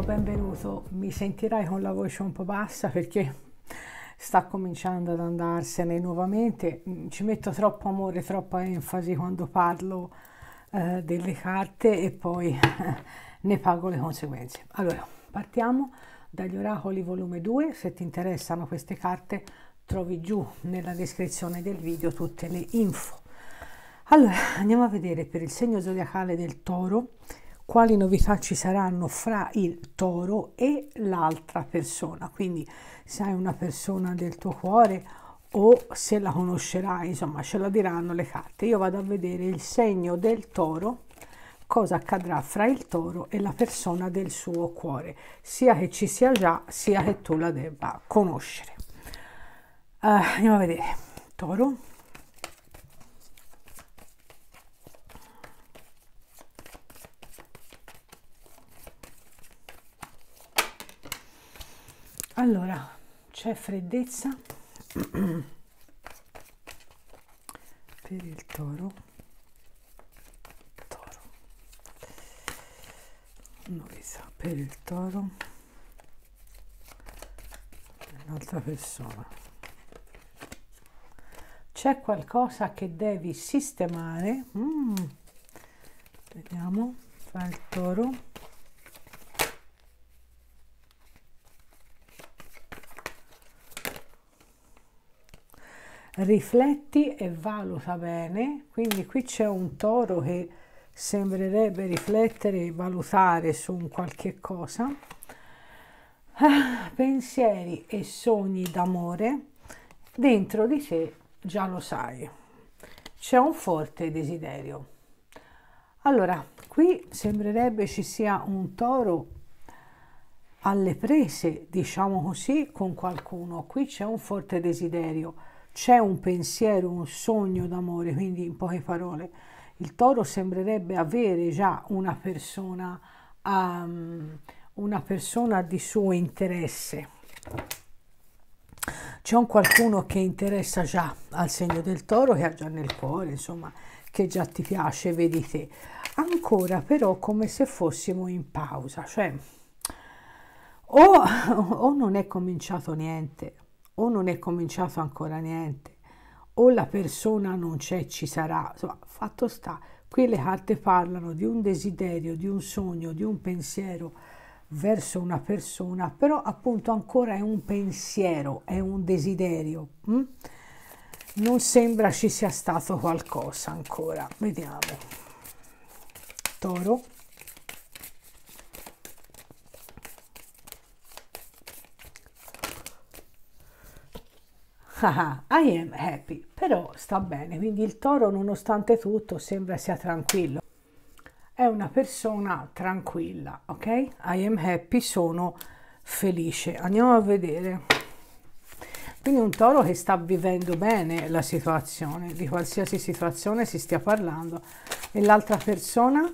benvenuto, benvenuto. Mi sentirai con la voce un po' bassa perché sta cominciando ad andarsene nuovamente. Mm, ci metto troppo amore, troppa enfasi quando parlo eh, delle carte e poi ne pago le conseguenze. Allora, partiamo dagli oracoli volume 2. Se ti interessano queste carte, trovi giù nella descrizione del video tutte le info. Allora, andiamo a vedere per il segno zodiacale del toro quali novità ci saranno fra il toro e l'altra persona. Quindi se hai una persona del tuo cuore o se la conoscerai, insomma ce la diranno le carte. Io vado a vedere il segno del toro, cosa accadrà fra il toro e la persona del suo cuore, sia che ci sia già, sia che tu la debba conoscere. Uh, andiamo a vedere. Toro. allora c'è freddezza per il toro toro noi per il toro un'altra persona c'è qualcosa che devi sistemare mm. vediamo fa il toro rifletti e valuta bene, quindi qui c'è un toro che sembrerebbe riflettere e valutare su un qualche cosa, ah, pensieri e sogni d'amore, dentro di te già lo sai, c'è un forte desiderio. Allora, qui sembrerebbe ci sia un toro alle prese, diciamo così, con qualcuno, qui c'è un forte desiderio c'è un pensiero, un sogno d'amore, quindi in poche parole il toro sembrerebbe avere già una persona, um, una persona di suo interesse. C'è un qualcuno che interessa già al segno del toro, che ha già nel cuore, insomma, che già ti piace, vedi te. Ancora però come se fossimo in pausa, cioè o, o non è cominciato niente, o non è cominciato ancora niente, o la persona non c'è, ci sarà. Insomma, fatto sta, qui le carte parlano di un desiderio, di un sogno, di un pensiero verso una persona, però appunto ancora è un pensiero, è un desiderio. Hm? Non sembra ci sia stato qualcosa ancora. Vediamo. Toro. Ah, I am happy, però sta bene, quindi il toro nonostante tutto sembra sia tranquillo. È una persona tranquilla, ok? I am happy, sono felice. Andiamo a vedere. Quindi un toro che sta vivendo bene la situazione, di qualsiasi situazione si stia parlando. E l'altra persona?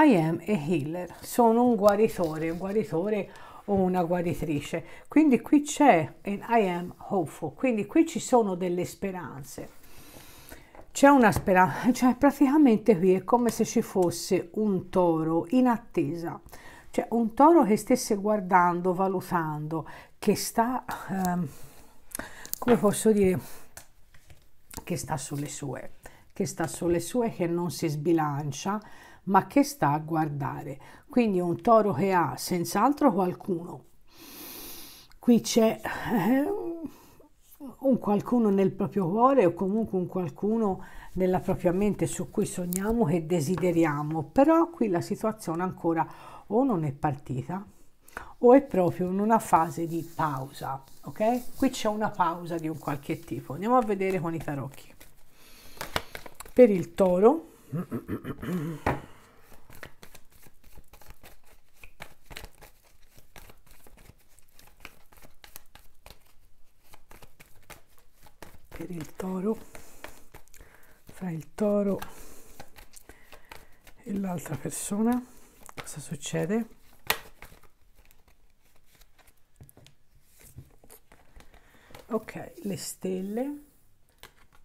I am a healer, sono un guaritore, un guaritore o una guaritrice. Quindi qui c'è an I am hopeful, quindi qui ci sono delle speranze. C'è una speranza, cioè praticamente qui è come se ci fosse un toro in attesa, cioè un toro che stesse guardando, valutando, che sta, ehm, come posso dire, che sta sulle sue, che sta sulle sue, che non si sbilancia, ma che sta a guardare. Quindi un toro che ha senz'altro qualcuno. Qui c'è eh, un qualcuno nel proprio cuore o comunque un qualcuno nella propria mente su cui sogniamo che desideriamo, però qui la situazione ancora o non è partita o è proprio in una fase di pausa, ok? Qui c'è una pausa di un qualche tipo. Andiamo a vedere con i tarocchi. Per il toro per il toro fra il toro e l'altra persona cosa succede ok le stelle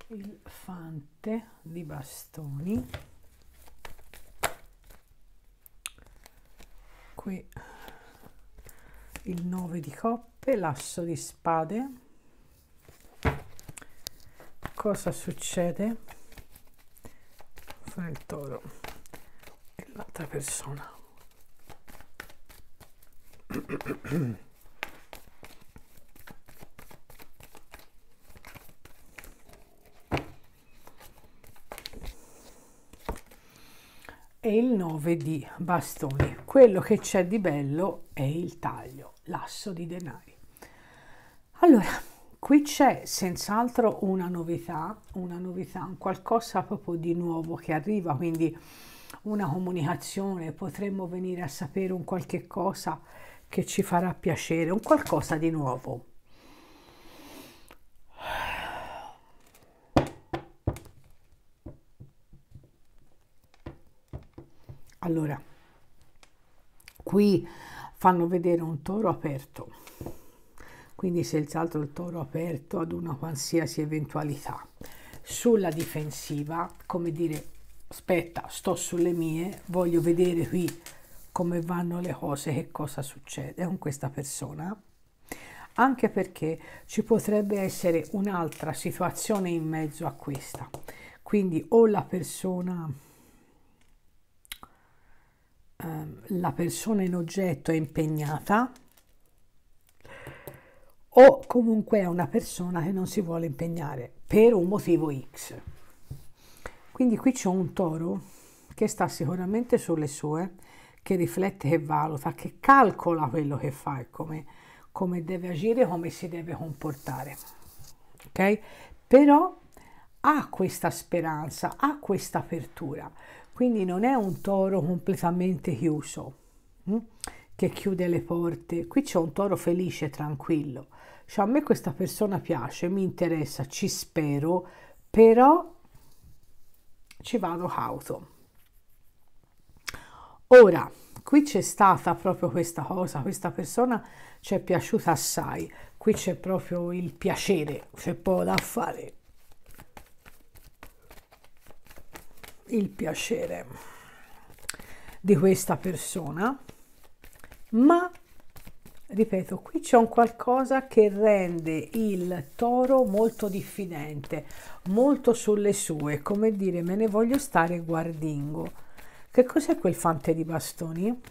il fante di bastoni qui il 9 di coppe l'asso di spade cosa succede fra il toro e l'altra persona e il 9 di bastoni quello che c'è di bello è il taglio l'asso di denari allora Qui c'è senz'altro una novità, una novità, un qualcosa proprio di nuovo che arriva, quindi una comunicazione, potremmo venire a sapere un qualche cosa che ci farà piacere, un qualcosa di nuovo. Allora, qui fanno vedere un toro aperto quindi se alzo il toro aperto ad una qualsiasi eventualità. Sulla difensiva, come dire, aspetta, sto sulle mie, voglio vedere qui come vanno le cose, che cosa succede con questa persona, anche perché ci potrebbe essere un'altra situazione in mezzo a questa. Quindi o la persona ehm, la persona in oggetto è impegnata o comunque è una persona che non si vuole impegnare per un motivo X. Quindi qui c'è un toro che sta sicuramente sulle sue, che riflette, che valuta, che calcola quello che fa e come, come deve agire, come si deve comportare. Ok? Però ha questa speranza, ha questa apertura, quindi non è un toro completamente chiuso. Hm? che chiude le porte. Qui c'è un toro felice, tranquillo, cioè a me questa persona piace, mi interessa, ci spero, però ci vado cauto. Ora, qui c'è stata proprio questa cosa, questa persona ci è piaciuta assai, qui c'è proprio il piacere, c'è poco da fare. Il piacere di questa persona, ma ripeto qui c'è un qualcosa che rende il toro molto diffidente molto sulle sue come dire me ne voglio stare guardingo che cos'è quel fante di bastoni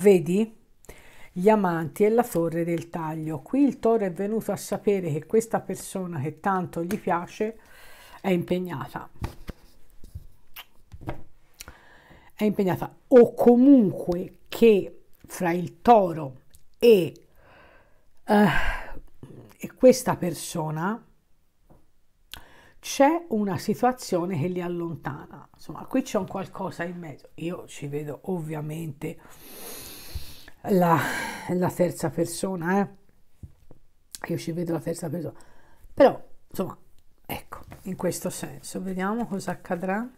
vedi gli amanti e la torre del taglio qui il toro è venuto a sapere che questa persona che tanto gli piace è impegnata è impegnata o comunque che fra il toro e, uh, e questa persona c'è una situazione che li allontana. Insomma, qui c'è un qualcosa in mezzo. Io ci vedo ovviamente la, la terza persona, eh? Io ci vedo la terza persona. Però, insomma, ecco, in questo senso. Vediamo cosa accadrà.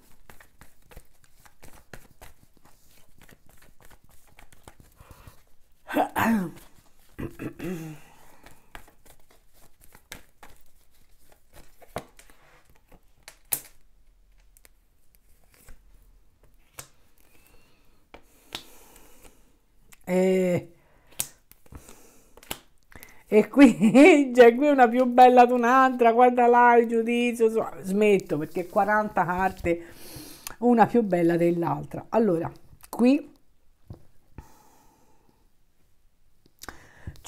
E, eh. e qui c'è qui una più bella di un'altra, guarda là il giudizio, smetto perché 40 carte, una più bella dell'altra. Allora, qui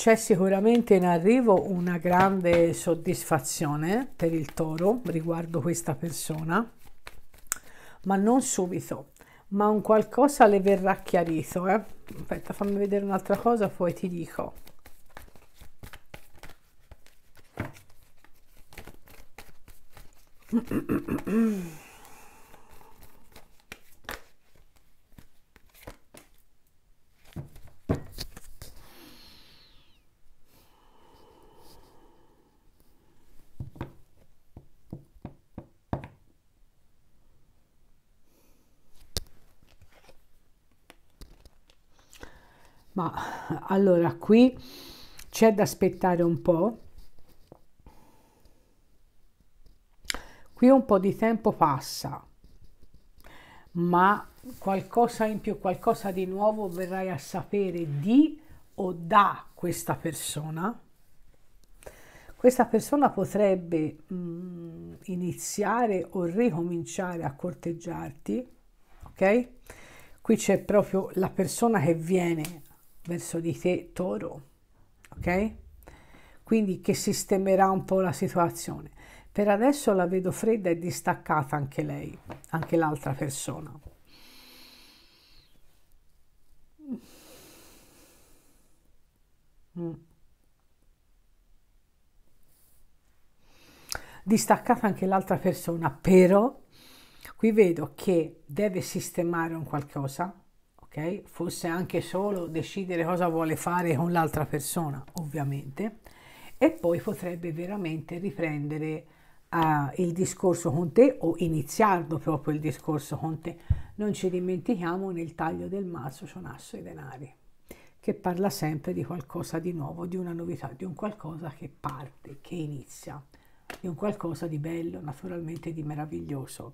C'è sicuramente in arrivo una grande soddisfazione per il toro riguardo questa persona, ma non subito, ma un qualcosa le verrà chiarito. Eh? Aspetta, fammi vedere un'altra cosa, poi ti dico. ma allora qui c'è da aspettare un po'. Qui un po' di tempo passa, ma qualcosa in più, qualcosa di nuovo verrai a sapere di o da questa persona. Questa persona potrebbe mh, mm, iniziare o ricominciare a corteggiarti, ok? Qui c'è proprio la persona che viene verso di te toro, ok? Quindi che sistemerà un po' la situazione. Per adesso la vedo fredda e distaccata anche lei, anche l'altra persona. Mm. Distaccata anche l'altra persona, però qui vedo che deve sistemare un qualcosa, ok? Forse anche solo decidere cosa vuole fare con l'altra persona, ovviamente, e poi potrebbe veramente riprendere uh, il discorso con te o iniziarlo proprio il discorso con te. Non ci dimentichiamo nel taglio del mazzo c'è un asso e denari che parla sempre di qualcosa di nuovo, di una novità, di un qualcosa che parte, che inizia, di un qualcosa di bello, naturalmente di meraviglioso.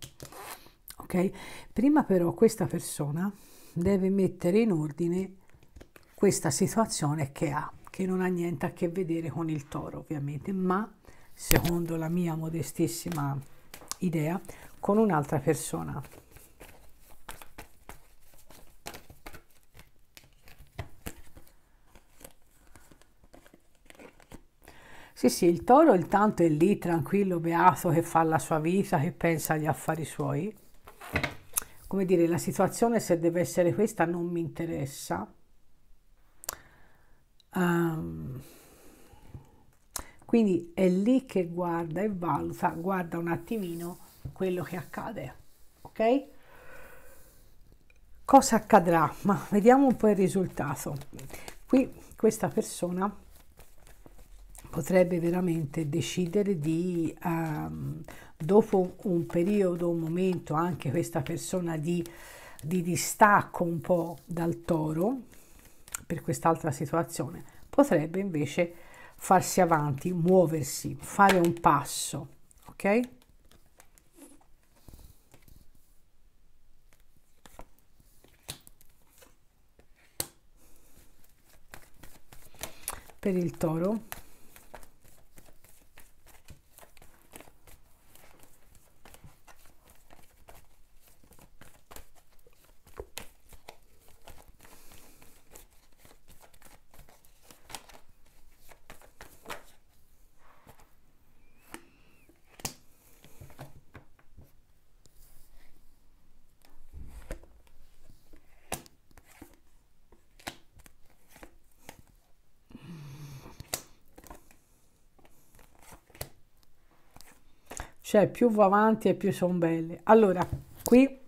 Ok? Prima però questa persona deve mettere in ordine questa situazione che ha, che non ha niente a che vedere con il toro ovviamente, ma secondo la mia modestissima idea, con un'altra persona. Sì, sì, il toro intanto è lì tranquillo, beato, che fa la sua vita, che pensa agli affari suoi come dire, la situazione se deve essere questa non mi interessa. Um, quindi è lì che guarda e valuta, guarda un attimino quello che accade, ok? Cosa accadrà? Ma vediamo un po' il risultato. Qui questa persona potrebbe veramente decidere di, um, dopo un periodo, un momento, anche questa persona di, di distacco un po' dal toro per quest'altra situazione, potrebbe invece farsi avanti, muoversi, fare un passo, ok? per il toro cioè più va avanti e più sono belle. Allora, qui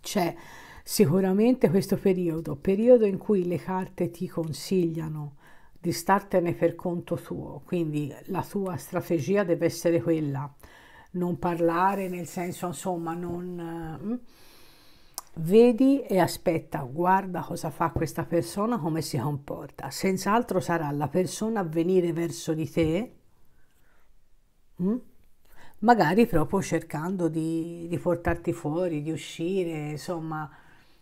c'è sicuramente questo periodo, periodo in cui le carte ti consigliano di startene per conto tuo, quindi la tua strategia deve essere quella, non parlare nel senso insomma non mm, vedi e aspetta, guarda cosa fa questa persona, come si comporta. Senz'altro sarà la persona a venire verso di te. Mm? magari proprio cercando di, di portarti fuori, di uscire, insomma,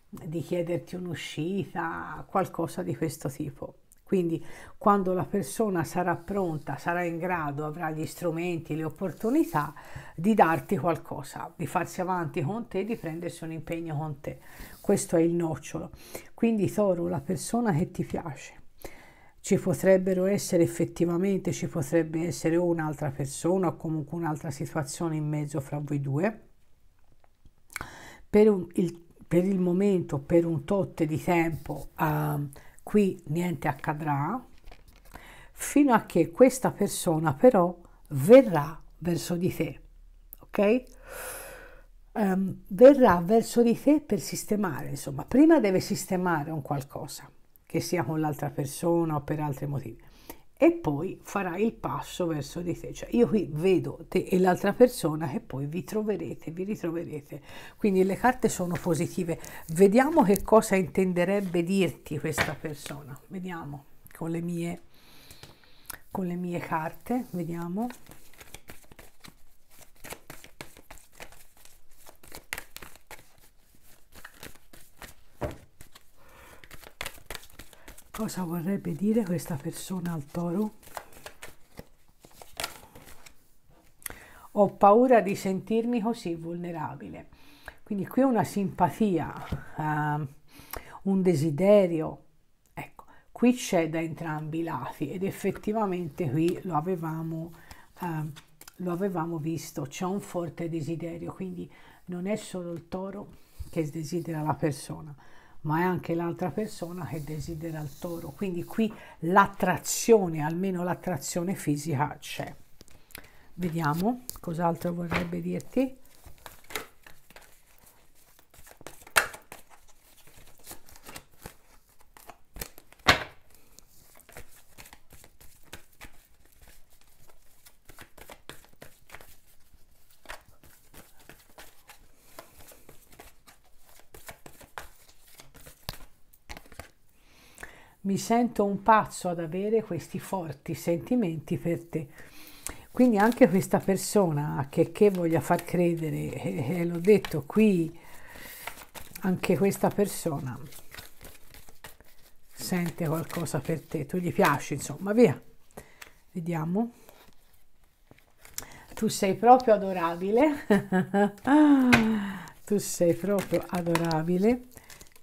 di chiederti un'uscita, qualcosa di questo tipo. Quindi quando la persona sarà pronta, sarà in grado, avrà gli strumenti, le opportunità di darti qualcosa, di farsi avanti con te, di prendersi un impegno con te. Questo è il nocciolo. Quindi Toro, la persona che ti piace, ci potrebbero essere effettivamente, ci potrebbe essere un'altra persona o comunque un'altra situazione in mezzo fra voi due. Per, un, il, per il momento, per un tot di tempo, uh, qui niente accadrà, fino a che questa persona però verrà verso di te, ok? Um, verrà verso di te per sistemare, insomma, prima deve sistemare un qualcosa che sia con l'altra persona o per altri motivi. E poi farai il passo verso di te. Cioè io qui vedo te e l'altra persona che poi vi troverete, vi ritroverete. Quindi le carte sono positive. Vediamo che cosa intenderebbe dirti questa persona. Vediamo con le mie, con le mie carte. Vediamo. cosa vorrebbe dire questa persona al toro ho paura di sentirmi così vulnerabile quindi qui una simpatia eh, un desiderio ecco qui c'è da entrambi i lati ed effettivamente qui lo avevamo eh, lo avevamo visto c'è un forte desiderio quindi non è solo il toro che desidera la persona ma è anche l'altra persona che desidera il toro. Quindi qui l'attrazione, almeno l'attrazione fisica c'è. Vediamo cos'altro vorrebbe dirti. sento un pazzo ad avere questi forti sentimenti per te. Quindi anche questa persona che, che voglia far credere, eh, eh, l'ho detto qui, anche questa persona sente qualcosa per te, tu gli piaci, insomma, via. Vediamo. Tu sei proprio adorabile. tu sei proprio adorabile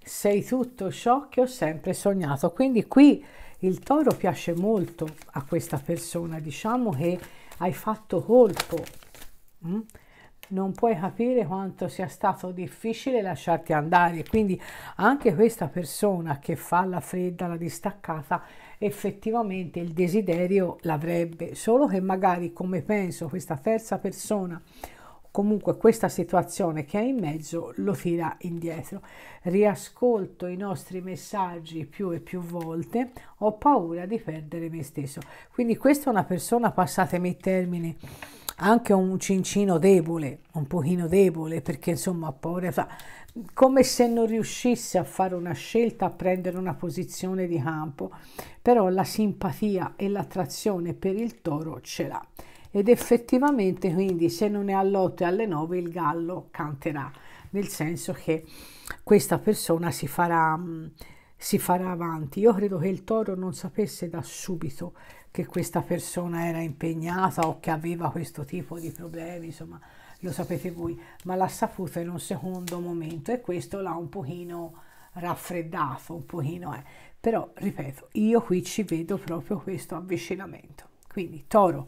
sei tutto ciò che ho sempre sognato. Quindi qui il toro piace molto a questa persona, diciamo che hai fatto colpo. Mm? Non puoi capire quanto sia stato difficile lasciarti andare, quindi anche questa persona che fa la fredda, la distaccata, effettivamente il desiderio l'avrebbe, solo che magari come penso questa terza persona comunque questa situazione che è in mezzo lo tira indietro. Riascolto i nostri messaggi più e più volte, ho paura di perdere me stesso. Quindi questa è una persona, passatemi i termini, anche un cincino debole, un pochino debole, perché insomma ha paura, come se non riuscisse a fare una scelta, a prendere una posizione di campo, però la simpatia e l'attrazione per il toro ce l'ha ed effettivamente quindi se non è alle 8 e alle 9 il gallo canterà, nel senso che questa persona si farà, mm, si farà avanti. Io credo che il toro non sapesse da subito che questa persona era impegnata o che aveva questo tipo di problemi, insomma lo sapete voi, ma l'ha saputo in un secondo momento e questo l'ha un pochino raffreddato, un pochino eh. però ripeto, io qui ci vedo proprio questo avvicinamento. Quindi toro,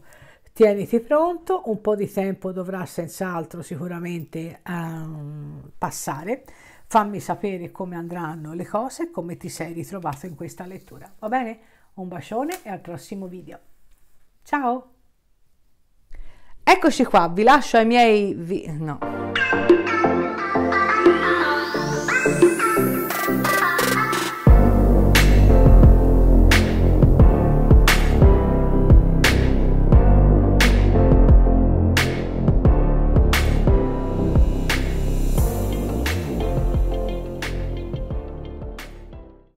tieniti pronto, un po' di tempo dovrà senz'altro sicuramente um, passare, fammi sapere come andranno le cose, come ti sei ritrovato in questa lettura, va bene? Un bacione e al prossimo video. Ciao! Eccoci qua, vi lascio ai miei... Vi no.